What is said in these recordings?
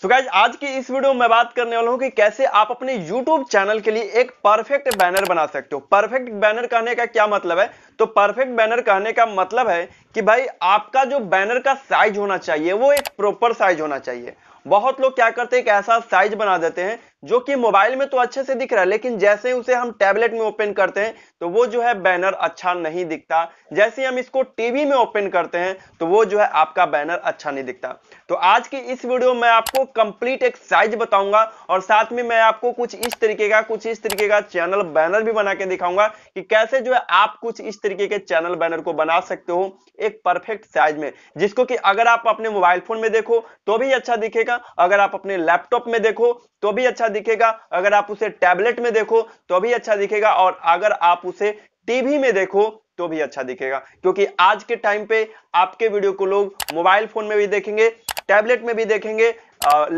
सो so guys, आज की इस वीडियो में बात करने वाला हूं कि कैसे आप अपने YouTube चैनल के लिए एक परफेक्ट बैनर बना सकते हो परफेक्ट बैनर कहने का क्या मतलब है तो परफेक्ट बैनर कहने का मतलब है कि भाई आपका जो बैनर का साइज होना चाहिए वो एक प्रॉपर साइज होना चाहिए बहुत लोग क्या करते हैं एक ऐसा साइज बना देते हैं जो कि मोबाइल में तो अच्छे से दिख रहा है लेकिन जैसे उसे हम टैबलेट में ओपन करते हैं तो वो जो है बैनर अच्छा नहीं दिखता जैसे हम इसको टीवी में ओपन करते हैं तो वो जो है आपका बैनर अच्छा नहीं दिखता तो आज की इस वीडियो में आपको कंप्लीट एक साइज बताऊंगा और साथ में मैं आपको कुछ इस तरीके का कुछ इस तरीके का चैनल बैनर भी बना के दिखाऊंगा कि कैसे जो है आप कुछ इस तरीके के चैनल बैनर को बना सकते हो एक परफेक्ट साइज में जिसको कि अगर आप अपने मोबाइल फोन में देखो तो भी अच्छा दिखेगा अगर आप अपने लैपटॉप में देखो तो भी अच्छा दिखेगा अगर आप उसे टैबलेट में देखो तो भी अच्छा दिखेगा और अगर आप उसे टीवी में देखो तो भी अच्छा दिखेगा क्योंकि आज के टाइम पे आपके वीडियो को लोग मोबाइल फोन में भी देखेंगे टैबलेट में भी देखेंगे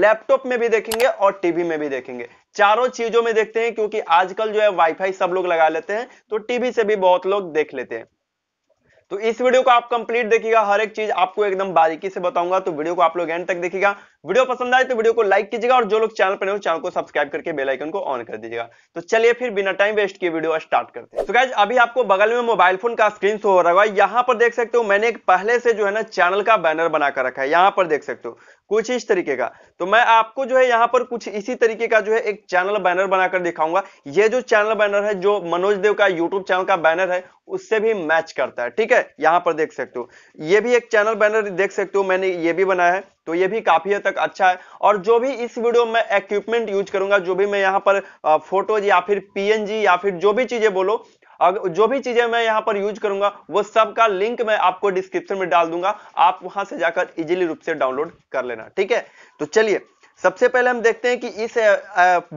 लैपटॉप में भी देखेंगे और टीवी में भी देखेंगे चारों चीजों में देखते हैं क्योंकि आजकल जो है वाईफाई सब लोग लगा लेते हैं तो टीवी से भी बहुत लोग देख लेते हैं तो इस वीडियो को आप कंप्लीट देखिएगा हर एक चीज आपको एकदम बारीकी से बताऊंगा तो वीडियो को आप लोग एंड तक देखिएगा वीडियो पसंद आए तो वीडियो को लाइक कीजिएगा और जो लोग चैनल पर हो चैनल को सब्सक्राइब करके बेलाइकन को ऑन कर दीजिएगा तो चलिए फिर बिना टाइम वेस्ट किए वीडियो स्टार्ट करते हैं तो गाइज अभी आपको बगल में मोबाइल फोन का स्क्रीन शो हो रहा है यहाँ पर देख सकते हो मैंने एक पहले से जो है ना चैनल का बैनर बनाकर रखा है यहाँ पर देख सकते हो कुछ इस तरीके का तो मैं आपको जो है यहाँ पर कुछ इसी तरीके का जो है एक चैनल बैनर बनाकर दिखाऊंगा ये जो चैनल बैनर है जो मनोज देव का यूट्यूब चैनल का बैनर है उससे भी मैच करता है ठीक है यहाँ पर देख सकते हो ये भी एक चैनल बैनर देख सकते हो मैंने ये भी बनाया है तो ये भी काफी हद तक अच्छा है और जो भी इस वीडियो में इक्विपमेंट यूज करूंगा जो भी मैं यहाँ पर फोटोज या फिर पीएनजी या फिर जो भी चीजें बोलो जो भी चीजें मैं यहां पर यूज करूंगा वो सबका लिंक मैं आपको डिस्क्रिप्शन में डाल दूंगा आप वहां से जाकर इजिली रूप से डाउनलोड कर लेना ठीक है तो चलिए सबसे पहले हम देखते हैं कि इस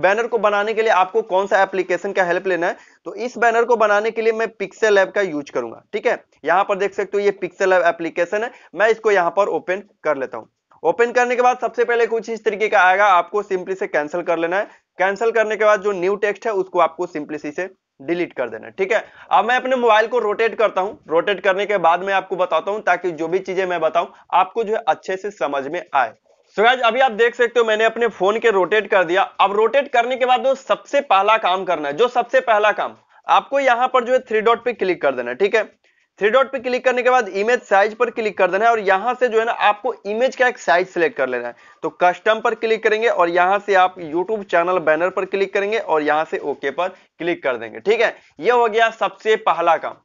बैनर को बनाने के लिए आपको कौन सा एप्लीकेशन का हेल्प लेना है तो इस बैनर को बनाने के लिए मैं पिक्सेल ऐप का यूज करूंगा ठीक है यहां पर देख सकते हो ये पिक्सेल ऐप एप्लीकेशन है मैं इसको यहां पर ओपन कर लेता हूं ओपन करने के बाद सबसे पहले कुछ इस तरीके का आएगा आपको सिंपली से कैंसिल कर लेना है कैंसिल करने के बाद जो न्यू टेक्स्ट है उसको आपको सिंपली से डिलीट कर देना ठीक है अब मैं अपने मोबाइल को रोटेट करता हूं रोटेट करने के बाद मैं आपको बताता हूं ताकि जो भी चीजें मैं बताऊं आपको जो है अच्छे से समझ में आए सो so अभी आप देख सकते हो मैंने अपने फोन के रोटेट कर दिया अब रोटेट करने के बाद जो सबसे पहला काम करना है जो सबसे पहला काम आपको यहां पर जो है थ्री डॉट पे क्लिक कर देना ठीक है थ्री डॉट पे क्लिक करने के बाद इमेज साइज पर क्लिक कर देना है और यहां से जो है ना आपको इमेज का एक साइज सिलेक्ट कर लेना है तो कस्टम पर क्लिक करेंगे और यहां से आप यूट्यूब चैनल बैनर पर क्लिक करेंगे और यहां से ओके पर क्लिक कर देंगे ठीक है यह हो गया सबसे पहला काम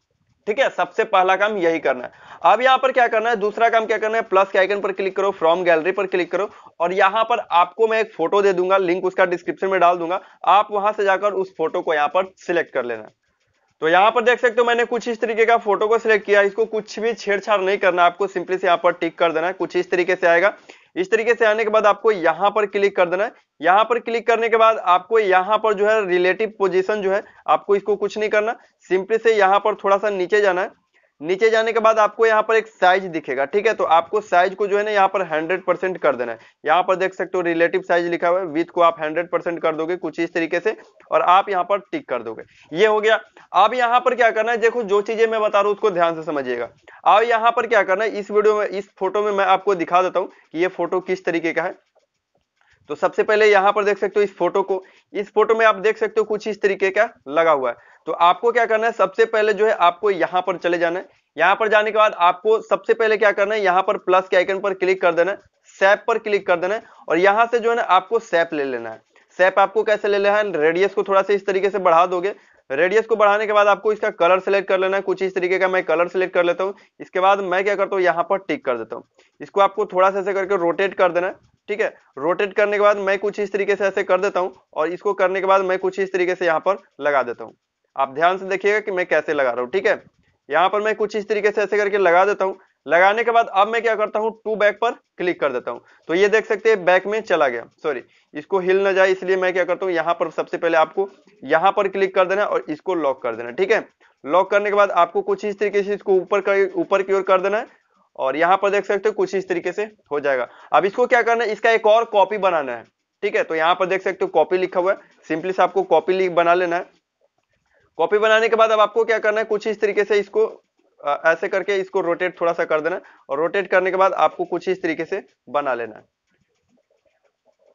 ठीक है सबसे पहला काम यही करना है अब यहां पर क्या करना है दूसरा काम क्या करना है प्लस के आइकन पर क्लिक करो फ्रॉम गैलरी पर क्लिक करो और यहां पर आपको मैं एक फोटो दे दूंगा लिंक उसका डिस्क्रिप्शन में डाल दूंगा आप वहां से जाकर उस फोटो को यहां पर सिलेक्ट कर लेना है तो यहाँ पर देख सकते हो मैंने कुछ इस तरीके का फोटो को सिलेक्ट किया इसको कुछ भी छेड़छाड़ नहीं करना आपको सिंपली से यहाँ पर टिक कर देना है कुछ इस तरीके से आएगा इस तरीके से आने के बाद आपको यहाँ पर क्लिक कर देना है यहाँ पर क्लिक करने के बाद आपको यहाँ पर जो है रिलेटिव पोजीशन जो है आपको इसको कुछ नहीं करना सिंपली से यहाँ पर थोड़ा सा नीचे जाना है नीचे जाने के बाद आपको यहाँ पर एक साइज दिखेगा ठीक है तो आपको साइज को जो है ना यहाँ पर 100 परसेंट कर देना है यहाँ पर देख सकते हो रिलेटिव साइज लिखा हुआ है विथ को आप 100 परसेंट कर दोगे कुछ इस तरीके से और आप यहाँ पर टिक कर दोगे ये हो गया अब यहाँ पर क्या करना है देखो जो चीजें मैं बता रहा हूँ उसको ध्यान से समझिएगा अब यहाँ पर क्या करना है इस वीडियो में इस फोटो में मैं आपको दिखा देता हूँ कि ये फोटो किस तरीके का है तो सबसे पहले यहाँ पर देख सकते हो इस फोटो को इस फोटो में आप देख सकते हो कुछ इस तरीके का लगा हुआ है तो आपको क्या करना है सबसे पहले जो है आपको यहां पर चले जाना है यहां पर जाने के बाद आपको सबसे पहले क्या करना है यहां पर प्लस के आइकन पर क्लिक कर देना है सैप पर क्लिक कर देना है और यहां से जो है ना आपको सैप ले लेना है सैप आपको कैसे ले लेना है रेडियस को थोड़ा सा इस तरीके से बढ़ा दोगे रेडियस को बढ़ाने के बाद आपको इसका कलर सेलेक्ट कर लेना है कुछ इस तरीके का मैं कलर सेलेक्ट कर लेता हूँ इसके बाद मैं क्या करता हूँ यहाँ पर टिक कर देता हूँ इसको आपको थोड़ा सा ऐसे करके रोटेट कर देना है ठीक है रोटेट करने के बाद मैं कुछ इस तरीके से ऐसे कर देता हूँ और इसको करने के बाद मैं कुछ इस तरीके से यहाँ पर लगा देता हूँ आप ध्यान से देखिएगा कि मैं कैसे लगा रहा हूँ ठीक है यहाँ पर मैं कुछ इस तरीके से ऐसे करके लगा देता हूँ लगाने के बाद अब मैं क्या करता हूँ टू बैक पर क्लिक कर देता हूँ तो ये देख सकते हैं बैक में चला गया सॉरी इसको हिल ना जाए इसलिए मैं क्या करता हूँ यहाँ पर सबसे पहले आपको यहाँ पर क्लिक कर देना और इसको लॉक कर देना ठीक है लॉक करने के बाद आपको कुछ इस तरीके से इसको ऊपर ऊपर की ओर कर देना है और यहाँ पर देख सकते हो कुछ इस तरीके से हो जाएगा अब इसको क्या करना है इसका एक और कॉपी बनाना है ठीक है तो यहाँ पर देख सकते हो कॉपी लिखा हुआ है सिंपली से आपको कॉपी बना लेना है कॉपी बनाने के बाद अब आपको क्या करना है कुछ इस तरीके से इसको आ, ऐसे करके इसको रोटेट थोड़ा सा कर देना और रोटेट करने के बाद आपको कुछ इस तरीके से बना लेना है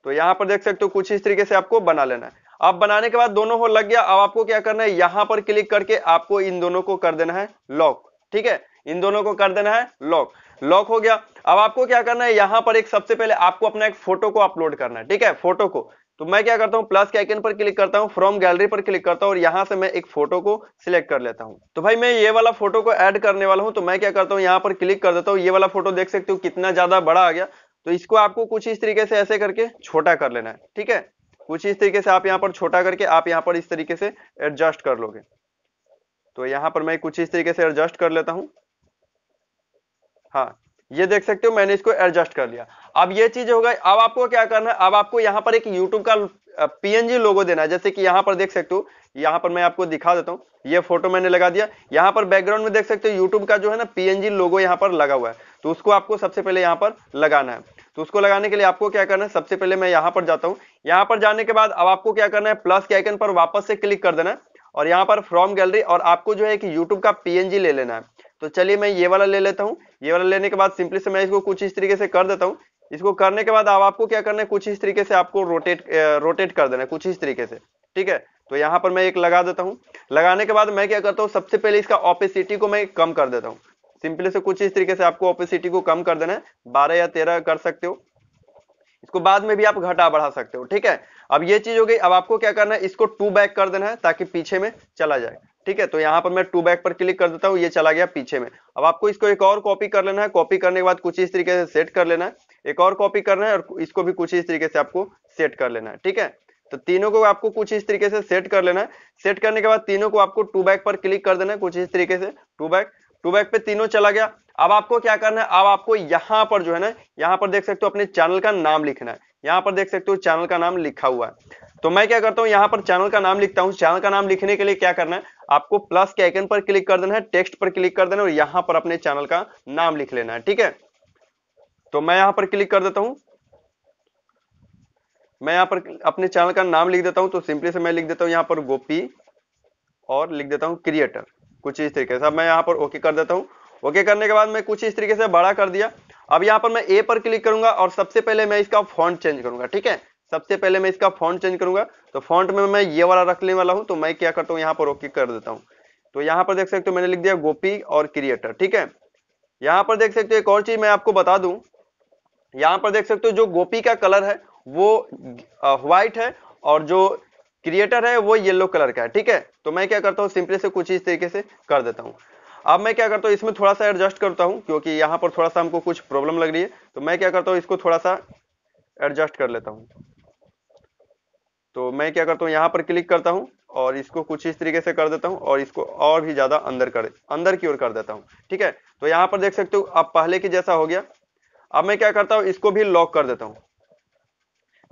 तो यहां पर देख सकते हो कुछ इस तरीके से आपको बना लेना है अब बनाने के बाद दोनों हो लग गया अब आपको क्या करना है यहां पर क्लिक करके आपको इन दोनों को कर देना है लॉक ठीक है इन दोनों को कर देना है लॉक लॉक हो गया अब आपको क्या करना है यहां पर एक सबसे पहले आपको अपना एक फोटो को अपलोड करना है ठीक है फोटो को तो मैं क्या करता हूँ प्लस के आइकन पर क्लिक करता हूँ फ्रॉम गैलरी पर क्लिक करता हूँ और यहाँ से मैं एक फोटो को सिलेक्ट कर लेता हूँ तो भाई मैं ये वाला फोटो को ऐड करने वाला हूँ तो मैं क्या करता हूँ यहाँ पर क्लिक कर देता हूँ ये वाला फोटो देख सकते हो कितना ज्यादा बड़ा आ गया तो इसको आपको कुछ इस तरीके से ऐसे करके छोटा कर लेना है ठीक है कुछ इस तरीके से आप यहाँ पर छोटा करके आप यहाँ पर इस तरीके से एडजस्ट कर लोगे तो यहाँ पर मैं कुछ इस तरीके से एडजस्ट कर लेता हूँ हाँ ये देख सकते हो मैंने इसको एडजस्ट कर लिया अब ये चीज होगा अब आपको क्या करना है अब आपको यहाँ पर एक यूट्यूब का पीएनजी लोगो देना है जैसे कि यहाँ पर देख सकते हो यहाँ पर मैं आपको दिखा देता हूँ ये फोटो मैंने लगा दिया यहाँ पर बैकग्राउंड में देख सकते हो यूट्यूब का जो है ना पीएनजी लोगो यहाँ पर लगा हुआ है तो उसको आपको सबसे पहले यहाँ पर लगाना है तो उसको लगाने के लिए आपको क्या करना है सबसे पहले मैं यहाँ पर जाता हूँ यहाँ पर जाने के बाद अब आपको क्या करना है प्लस के आइकन पर वापस से क्लिक कर देना है और यहाँ पर फ्रॉम गैलरी और आपको जो है कि यूट्यूब का पीएनजी ले लेना है तो चलिए मैं ये वाला ले लेता हूँ ये वाला लेने के बाद सिंपली से मैं इसको कुछ इस तरीके से कर देता हूँ इसको करने के बाद अब आपको क्या करना है कुछ इस तरीके से आपको रोटेट रोटेट कर देना है कुछ इस तरीके से ठीक है तो यहाँ पर मैं एक लगा देता हूँ लगाने के बाद मैं क्या करता हूँ सबसे पहले इसका ऑपेसिटी को मैं कम कर देता हूँ सिंपली से कुछ इस तरीके से आपको ऑपेसिटी को कम कर देना है बारह या तेरह कर सकते हो इसको बाद में भी आप घटा बढ़ा सकते हो ठीक है अब ये चीज हो गई अब आपको क्या करना है इसको टू बैक कर देना है ताकि पीछे में चला जाए ठीक है तो यहाँ पर मैं टू बैक पर क्लिक कर देता हूँ ये चला गया पीछे में अब आपको इसको एक और कॉपी कर लेना है कॉपी करने के बाद कुछ इस तरीके से सेट कर लेना है एक और कॉपी करना है और इसको भी कुछ इस तरीके से आपको सेट कर लेना है ठीक है तो तीनों को आपको कुछ इस तरीके से सेट कर लेना है सेट करने के बाद तीनों को आपको टू बैक पर क्लिक कर देना है कुछ इस तरीके से टू बैक टू बैक पे तीनों चला गया अब आपको क्या करना है अब आपको यहाँ पर जो है ना यहाँ पर देख सकते हो अपने चैनल का नाम लिखना है यहाँ पर देख सकते हो चैनल का नाम लिखा हुआ है तो मैं क्या करता हूँ यहाँ पर चैनल का नाम लिखता हूँ चैनल का नाम लिखने के लिए क्या करना है आपको प्लस के आइकन पर क्लिक कर देना है टेक्स्ट पर क्लिक कर देना है और यहां पर अपने चैनल का नाम लिख लेना है ठीक है तो मैं यहाँ पर क्लिक कर देता हूँ मैं यहाँ पर अपने चैनल का नाम लिख देता हूँ तो सिंपली से मैं लिख देता हूँ यहाँ पर गोपी और लिख देता हूँ क्रिएटर कुछ इस तरीके से अब मैं यहाँ पर ओके कर देता हूँ ओके करने के बाद मैं कुछ इस तरीके से बड़ा कर दिया अब यहाँ पर मैं ए पर क्लिक करूंगा और सबसे पहले मैं इसका फॉन्ट चेंज करूंगा ठीक है सबसे पहले मैं इसका फॉन्ट चेंज करूंगा तो फॉन्ट में मैं ये वाला रखने वाला हूँ तो मैं क्या करता हूँ यहाँ पर ओके कर देता हूँ तो यहाँ पर देख सकते हो मैंने लिख दिया गोपी और क्रिएटर ठीक है यहाँ पर देख सकते हो एक और चीज मैं आपको बता दू यहाँ पर देख सकते हो जो गोपी का कलर है वो व्हाइट है और जो क्रिएटर है वो येलो कलर का है ठीक है तो मैं क्या करता हूँ सिंपली से कुछ इस तरीके से कर देता हूँ अब मैं क्या करता हूँ इसमें थोड़ा सा एडजस्ट करता हूँ क्योंकि यहाँ पर थोड़ा सा हमको कुछ प्रॉब्लम लग रही है तो मैं क्या करता हूँ इसको थोड़ा सा एडजस्ट कर लेता हूँ तो मैं क्या करता हूँ यहाँ पर क्लिक करता हूँ और इसको कुछ इस तरीके से कर देता हूँ और इसको और भी ज़्यादा अंदर कर अंदर की ओर कर देता हूँ ठीक है तो यहाँ पर देख सकते हो अब पहले की जैसा हो गया अब मैं क्या करता हूँ इसको भी लॉक कर देता हूँ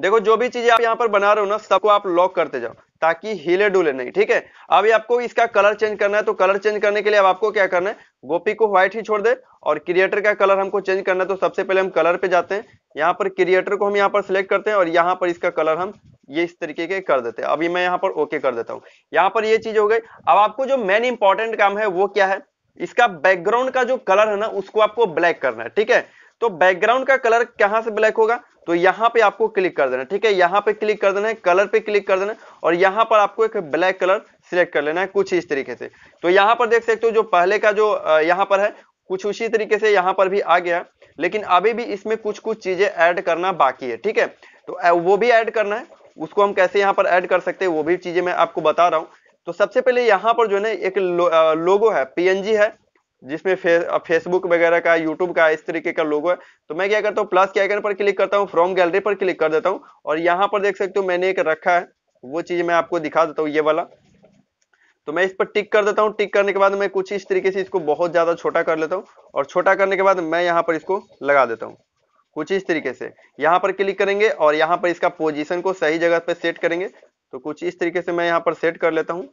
देखो जो भी चीजें आप यहाँ पर बना रहे हो ना सबको आप लॉक करते जाओ ताकि हिले डुले नहीं ठीक है अभी आपको इसका कलर चेंज करना है तो कलर चेंज करने के लिए अब आपको क्या करना है गोपी को व्हाइट ही छोड़ दे और क्रिएटर का कलर हमको चेंज करना है तो सबसे पहले हम कलर पे जाते हैं यहाँ पर क्रिएटर को हम यहाँ पर सिलेक्ट करते हैं और यहाँ पर इसका कलर हम ये इस तरीके के कर देते हैं अभी मैं यहाँ पर ओके कर देता हूँ यहाँ पर ये चीज हो गई अब आपको जो मेन इंपॉर्टेंट काम है वो क्या है इसका बैकग्राउंड का जो कलर है ना उसको आपको ब्लैक करना है ठीक है तो बैकग्राउंड का कलर कहां से ब्लैक होगा तो यहाँ पे आपको क्लिक कर देना ठीक है यहाँ पे क्लिक कर देना है कलर पे क्लिक कर देना है और यहाँ पर आपको एक ब्लैक कलर सिलेक्ट कर लेना है कुछ इस तरीके से तो यहाँ पर देख सकते हो जो पहले का जो यहाँ पर है कुछ उसी तरीके से यहाँ पर भी आ गया लेकिन अभी भी इसमें कुछ कुछ चीजें ऐड करना बाकी है ठीक है तो वो भी ऐड करना है उसको हम कैसे यहाँ पर ऐड कर सकते हैं वो भी चीजें मैं आपको बता रहा हूँ तो सबसे पहले यहाँ पर जो है ना एक लो, लोगो है पी है जिसमें फे, फेसबुक वगैरह का यूट्यूब का इस तरीके का लोगो है तो मैं क्या करता हूँ प्लस के आइकन पर क्लिक करता हूँ फ्रॉम गैलरी पर क्लिक कर देता हूँ और यहाँ पर देख सकते हो मैंने एक रखा है वो चीज मैं आपको दिखा देता हूँ ये वाला तो मैं इस पर टिक कर देता हूँ टिक करने के बाद मैं कुछ इस तरीके से इसको बहुत ज्यादा छोटा कर लेता हूँ और छोटा करने के बाद मैं यहाँ पर इसको लगा देता हूँ कुछ इस तरीके से यहाँ पर क्लिक करेंगे और यहाँ पर इसका पोजीशन को सही जगह पर सेट करेंगे तो कुछ इस तरीके से मैं यहाँ पर सेट कर लेता हूँ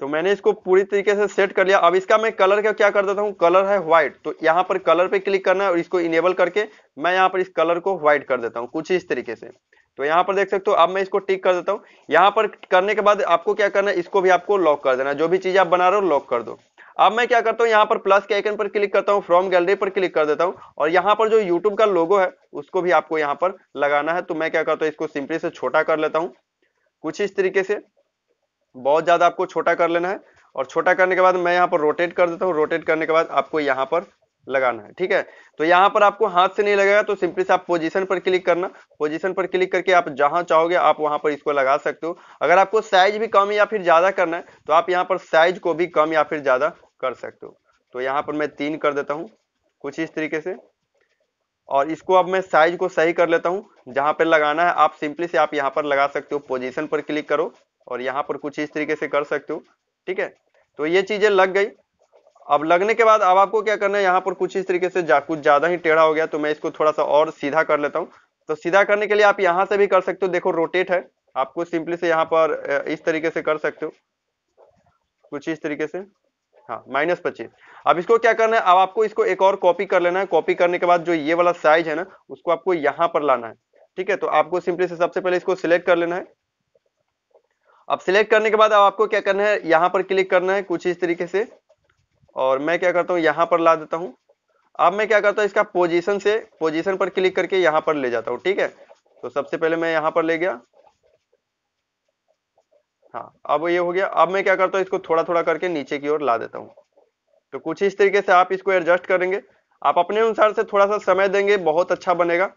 तो मैंने इसको पूरी तरीके से सेट कर लिया अब इसका मैं कलर का क्या कर देता हूँ कलर है व्हाइट तो यहाँ पर कलर पे क्लिक करना है और इसको इनेबल करके मैं यहाँ पर इस कलर को व्हाइट कर देता हूँ कुछ इस तरीके से तो यहाँ पर देख सकते हो अब मैं इसको टिक कर देता हूँ यहाँ पर करने के बाद आपको क्या करना है इसको भी आपको लॉक कर देना जो भी चीज़ आप बना रहे हो लॉक कर दो अब मैं क्या करता हूँ यहाँ पर प्लस के आइकन पर क्लिक करता हूँ फ्रॉम गैलरी पर क्लिक कर देता हूँ और यहाँ पर जो यूट्यूब का लोगो है उसको भी आपको यहाँ पर लगाना है तो मैं क्या करता हूँ इसको सिंपली से छोटा कर लेता हूँ कुछ इस तरीके से बहुत ज़्यादा आपको छोटा कर लेना है और छोटा करने के बाद मैं यहाँ पर रोटेट कर देता हूँ रोटेट करने के बाद आपको यहाँ पर लगाना है ठीक है तो यहाँ पर आपको हाथ से नहीं लगेगा तो सिंपली से आप पोजीशन पर क्लिक करना पोजीशन पर क्लिक करके आप जहाँ चाहोगे आप वहाँ पर इसको लगा सकते हो अगर आपको साइज भी कम या फिर ज़्यादा करना है तो आप यहाँ पर साइज को भी कम या फिर ज़्यादा कर सकते हो तो यहाँ पर मैं तीन कर देता हूँ कुछ इस तरीके से और इसको अब मैं साइज को सही कर लेता हूँ जहाँ पर लगाना है आप सिंपली से आप यहाँ पर लगा सकते हो पोजिशन पर क्लिक करो और यहाँ पर कुछ इस तरीके से कर सकते हो ठीक है तो ये चीज़ें लग गई अब लगने के बाद अब आपको क्या करना है यहाँ पर कुछ इस तरीके से जा, कुछ ज्यादा ही टेढ़ा हो गया तो मैं इसको थोड़ा सा और सीधा कर लेता हूँ तो सीधा करने के लिए आप यहाँ से भी कर सकते हो देखो रोटेट है आपको सिंपली से यहाँ पर इस तरीके से कर सकते हो कुछ इस तरीके से हाँ माइनस पच्चीस अब इसको क्या करना है अब आपको इसको एक और कॉपी कर लेना है कॉपी करने के बाद जो ये वाला साइज है ना उसको आपको यहाँ पर लाना है ठीक है तो आपको सिंपली से सबसे पहले इसको सिलेक्ट कर लेना है अब सिलेक्ट करने के बाद अब आपको क्या करना है यहाँ पर क्लिक करना है कुछ इस तरीके से और मैं क्या करता हूँ यहाँ पर ला देता हूँ अब मैं क्या करता हूँ इसका पोजीशन से पोजीशन पर क्लिक करके यहाँ पर ले जाता हूँ ठीक है तो सबसे पहले मैं यहाँ पर ले गया हाँ अब ये हो गया अब मैं क्या करता हूँ इसको थोड़ा थोड़ा करके नीचे की ओर ला देता हूँ तो कुछ इस तरीके से आप इसको एडजस्ट करेंगे आप अपने अनुसार से थोड़ा सा समय देंगे बहुत अच्छा बनेगा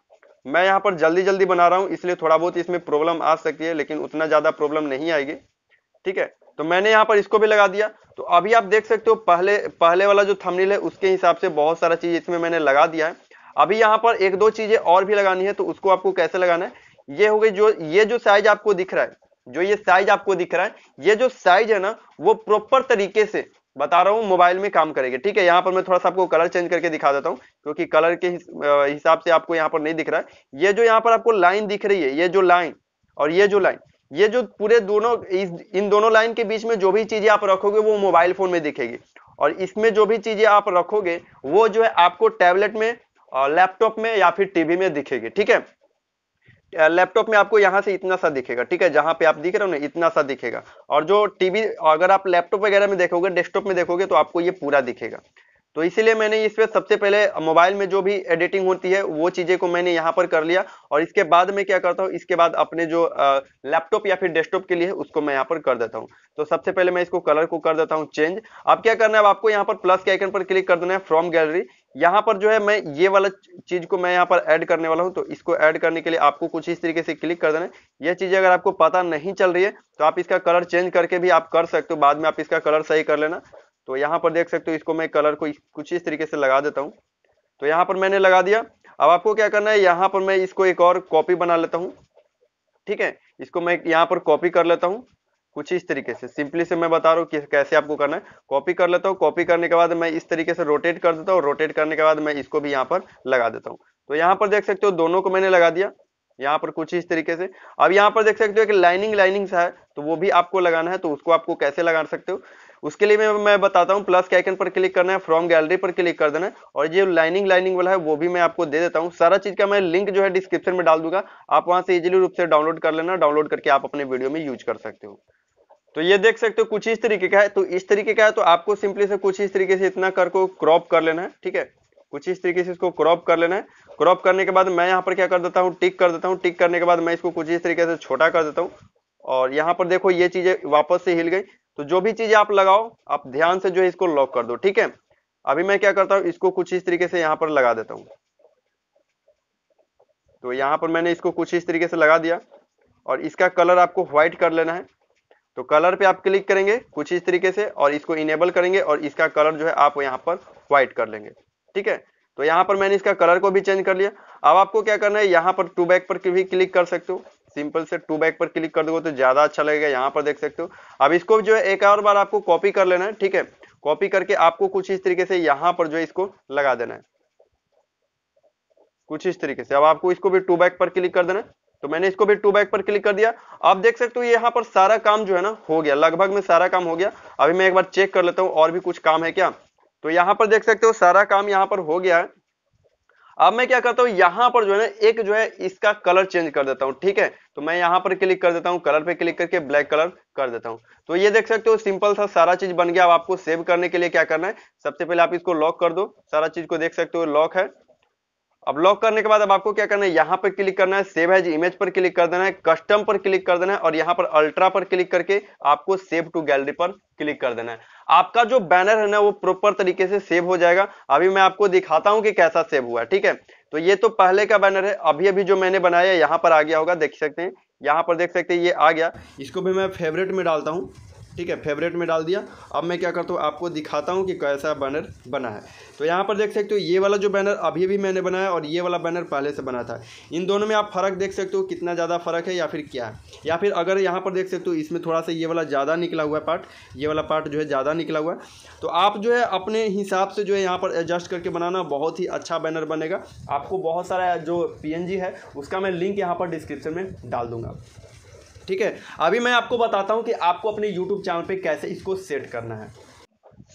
मैं यहाँ पर जल्दी जल्दी बना रहा हूँ इसलिए थोड़ा बहुत इसमें प्रॉब्लम आ सकती है लेकिन उतना ज़्यादा प्रॉब्लम नहीं आएगी ठीक है तो मैंने यहाँ पर इसको भी लगा दिया तो अभी आप देख सकते हो पहले पहले वाला जो थमनील है उसके हिसाब से बहुत सारा चीज इसमें मैंने लगा दिया है अभी यहाँ पर एक दो चीजें और भी लगानी है तो उसको आपको कैसे लगाना है ये हो गई जो ये जो साइज आपको दिख रहा है जो ये साइज आपको दिख रहा है ये जो साइज है ना वो प्रॉपर तरीके से बता रहा हूँ मोबाइल में काम करेगी ठीक है यहाँ पर मैं थोड़ा सा आपको कलर चेंज करके दिखा देता हूँ क्योंकि कलर के हिसाब से आपको यहाँ पर नहीं दिख रहा है ये जो यहाँ पर आपको लाइन दिख रही है ये जो लाइन और ये जो लाइन ये जो पूरे दोनों इन दोनों लाइन के बीच में जो भी चीजें आप रखोगे वो मोबाइल फोन में दिखेगी और इसमें जो भी चीजें आप रखोगे वो जो है आपको टैबलेट में लैपटॉप में या फिर टीवी में दिखेगी ठीक है लैपटॉप में आपको यहाँ से इतना सा दिखेगा ठीक है जहां पे आप दिख रहे हो ना इतना सा दिखेगा और जो टीवी अगर आप लैपटॉप वगैरह में देखोगे डेस्कटॉप में देखोगे तो आपको ये पूरा दिखेगा तो इसीलिए मैंने इस पर सबसे पहले मोबाइल में जो भी एडिटिंग होती है वो चीज़ें को मैंने यहाँ पर कर लिया और इसके बाद में क्या करता हूँ इसके बाद अपने जो लैपटॉप या फिर डेस्कटॉप के लिए उसको मैं यहाँ पर कर देता हूँ तो सबसे पहले मैं इसको कलर को कर देता हूँ चेंज अब क्या करना है अब आपको यहाँ पर प्लस के आइकन पर क्लिक कर देना है फ्रॉम गैलरी यहाँ पर जो है मैं ये वाला चीज को मैं यहाँ पर ऐड करने वाला हूँ तो इसको ऐड करने के लिए आपको कुछ इस तरीके से क्लिक कर देना है यह चीज़ अगर आपको पता नहीं चल रही है तो आप इसका कलर चेंज करके भी आप कर सकते हो बाद में आप इसका कलर सही कर लेना तो यहाँ पर देख सकते हो इसको मैं कलर को कुछ इस तरीके से लगा देता हूँ तो यहाँ पर मैंने लगा दिया अब आपको क्या करना है यहाँ पर मैं इसको एक और कॉपी बना लेता हूँ ठीक है इसको मैं यहाँ पर कॉपी कर लेता हूँ कुछ इस तरीके से सिंपली से मैं बता रहा हूँ कैसे आपको करना है कॉपी कर लेता हूँ कॉपी करने के बाद मैं इस तरीके से रोटेट कर देता हूँ रोटेट करने के बाद मैं इसको भी यहाँ पर लगा देता हूँ तो यहाँ पर देख सकते हो दोनों को मैंने लगा दिया यहाँ पर कुछ इस तरीके से अब यहाँ पर देख सकते हो एक लाइनिंग लाइनिंग सा है तो वो भी आपको लगाना है तो उसको आपको कैसे लगा सकते हो उसके लिए मैं मैं बताता हूँ प्लस के आइकन पर क्लिक करना है फ्रॉम गैलरी पर क्लिक कर देना है और ये लाइनिंग लाइनिंग वाला है वो भी मैं आपको दे देता हूँ सारा चीज का मैं लिंक जो है डिस्क्रिप्शन में डाल दूंगा आप वहां से इजिली रूप से डाउनलोड कर लेना डाउनलोड करके आप अपने वीडियो में यूज कर सकते हो तो ये देख सकते हो कुछ इस तरीके का है तो इस तरीके का है तो आपको सिंपली से कुछ इस तरीके से इतना कर को क्रॉप कर लेना है ठीक है कुछ इस तरीके से इसको क्रॉप कर लेना है क्रॉप करने के बाद मैं यहाँ पर क्या कर देता हूँ टिक कर देता हूँ टिक करने के बाद मैं इसको कुछ इस तरीके से छोटा कर देता हूँ और यहाँ पर देखो ये चीजें वापस से हिल गई तो जो भी चीज आप लगाओ आप ध्यान से जो है इसको लॉक कर दो ठीक है अभी मैं क्या करता हूं इसको कुछ इस तरीके से यहां पर लगा देता हूं तो यहां पर मैंने इसको कुछ इस तरीके से लगा दिया और इसका कलर आपको व्हाइट कर लेना है तो कलर पे आप क्लिक करेंगे कुछ इस तरीके से और इसको इनेबल करेंगे और इसका कलर जो है आप यहाँ पर व्हाइट कर लेंगे ठीक है तो यहाँ पर मैंने इसका कलर को भी चेंज कर लिया अब आपको क्या करना है यहाँ पर टू बैक पर भी क्लिक कर सकते हो सिंपल से टू बैक पर क्लिक कर दोगे तो ज़्यादा अच्छा लगेगा यहाँ पर देख सकते हो अब इसको जो है एक और बार आपको कॉपी कर लेना है ठीक है कॉपी करके आपको कुछ इस तरीके से यहाँ पर जो है इसको लगा देना है कुछ इस तरीके से अब आपको इसको भी टू बैक पर क्लिक कर देना है तो मैंने इसको भी टू बैक पर क्लिक कर दिया आप देख सकते हो यहाँ पर सारा काम जो है ना हो गया लगभग में सारा काम हो गया अभी मैं एक बार चेक कर लेता हूँ और भी कुछ काम है क्या तो यहाँ पर देख सकते हो सारा काम यहाँ पर हो गया है अब मैं क्या करता हूँ यहाँ पर जो है ना एक जो है इसका कलर चेंज कर देता हूँ ठीक है तो मैं यहां पर क्लिक कर देता हूँ कलर पे क्लिक करके ब्लैक कलर कर देता हूँ तो ये देख सकते हो सिंपल सा सारा चीज बन गया अब आपको सेव करने के लिए क्या करना है सबसे पहले आप इसको लॉक कर दो सारा चीज को देख सकते हो लॉक है अब लॉक करने के बाद अब आपको क्या करना है यहाँ पर क्लिक करना है सेव एज इमेज पर क्लिक कर देना है कस्टम पर क्लिक कर देना है और यहाँ पर अल्ट्रा पर क्लिक करके आपको सेव टू गैलरी पर क्लिक कर देना है आपका जो बैनर है ना वो प्रॉपर तरीके से सेव हो जाएगा अभी मैं आपको दिखाता हूं कि कैसा सेव हुआ है ठीक है तो ये तो पहले का बैनर है अभी अभी जो मैंने बनाया यहाँ पर आ गया होगा देख सकते हैं यहाँ पर देख सकते हैं ये आ गया इसको भी मैं फेवरेट में डालता हूँ ठीक है फेवरेट में डाल दिया अब मैं क्या करता हूँ आपको दिखाता हूँ कि कैसा बैनर बना है तो यहाँ पर देख सकते हो ये वाला जो बैनर अभी भी मैंने बनाया और ये वाला बैनर पहले से बना था इन दोनों में आप फ़र्क देख सकते हो कितना ज़्यादा फ़र्क है या फिर क्या है या फिर अगर यहाँ पर देख सकते हो इसमें थोड़ा सा ये वाला ज़्यादा निकला हुआ है पार्ट ये वाला पार्ट जो है ज़्यादा निकला हुआ है तो आप जो है अपने हिसाब से जो है यहाँ पर एडजस्ट करके बनाना बहुत ही अच्छा बैनर बनेगा आपको बहुत सारा जो पी है उसका मैं लिंक यहाँ पर डिस्क्रिप्शन में डाल दूँगा ठीक है अभी मैं आपको बताता हूँ कि आपको अपने यूट्यूब चैनल पर कैसे इसको सेट करना है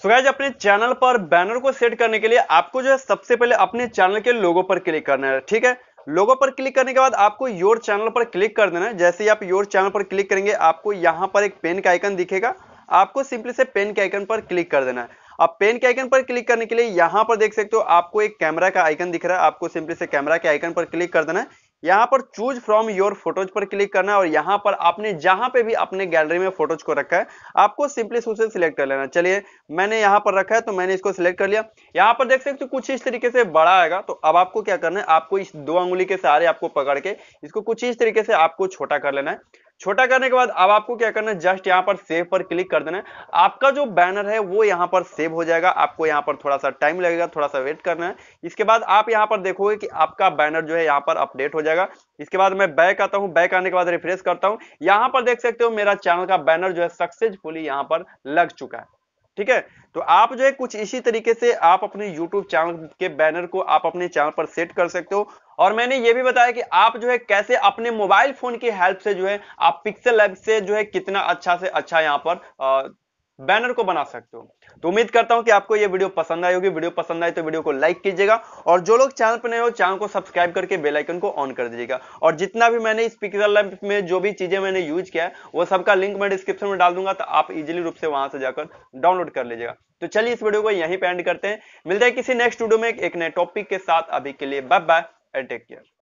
सो so अपने चैनल पर बैनर को सेट करने के लिए आपको जो है सबसे पहले अपने चैनल के लोगों पर क्लिक करना है ठीक है लोगों पर क्लिक करने के बाद आपको योर चैनल पर क्लिक कर देना है जैसे ही आप योर चैनल पर क्लिक करेंगे आपको यहाँ पर एक पेन का आइकन दिखेगा आपको सिंपली से पेन के आइकन पर क्लिक कर देना है अब पेन के आइकन पर क्लिक करने के लिए यहाँ पर देख सकते हो आपको एक कैमरा का आइकन दिख रहा है आपको सिंपली से कैमरा के आइकन पर क्लिक कर देना है यहाँ पर चूज फ्रॉम योर फोटोज पर क्लिक करना है और यहाँ पर आपने जहां पे भी अपने गैलरी में फोटोज को रखा है आपको सिंपली उसे सिलेक्ट कर लेना चलिए मैंने यहाँ पर रखा है तो मैंने इसको सिलेक्ट कर लिया यहाँ पर देख सकते हो कुछ इस तरीके से बड़ा आएगा तो अब आपको क्या करना है आपको इस दो अंगुली के सहारे आपको पकड़ के इसको कुछ इस तरीके से आपको छोटा कर लेना है छोटा करने के बाद अब आपको क्या करना है जस्ट यहाँ पर सेव पर क्लिक कर देना है आपका जो बैनर है वो यहाँ पर सेव हो जाएगा आपको यहाँ पर थोड़ा सा टाइम लगेगा थोड़ा सा वेट करना है इसके बाद आप यहाँ पर देखोगे कि आपका बैनर जो है यहाँ पर अपडेट हो जाएगा इसके बाद मैं बैक आता हूँ बैक आने के बाद रिफ्रेश करता हूँ यहाँ पर देख सकते हो मेरा चैनल का बैनर जो है सक्सेसफुली यहाँ पर लग चुका है ठीक है तो आप जो है कुछ इसी तरीके से आप अपने YouTube चैनल के बैनर को आप अपने चैनल पर सेट कर सकते हो और मैंने ये भी बताया कि आप जो है कैसे अपने मोबाइल फोन की हेल्प से जो है आप पिक्सल लैब से जो है कितना अच्छा से अच्छा यहाँ पर आ, बैनर को बना सकते हो तो उम्मीद करता हूं कि आपको यह वीडियो पसंद आई होगी वीडियो पसंद आए तो वीडियो को लाइक कीजिएगा और जो लोग चैनल पर नए हो चैनल को सब्सक्राइब करके बेलाइकन को ऑन कर दीजिएगा और जितना भी मैंने इस पिक्चर लाइफ में जो भी चीजें मैंने यूज किया है वो सबका लिंक मैं डिस्क्रिप्शन में डाल दूंगा तो आप इजिली रूप से वहां से जाकर डाउनलोड कर लीजिएगा तो चलिए इस वीडियो को यहीं पे एंड करते हैं मिलते हैं किसी नेक्स्ट वीडियो में एक नए टॉपिक के साथ अभी के लिए bye bye and take care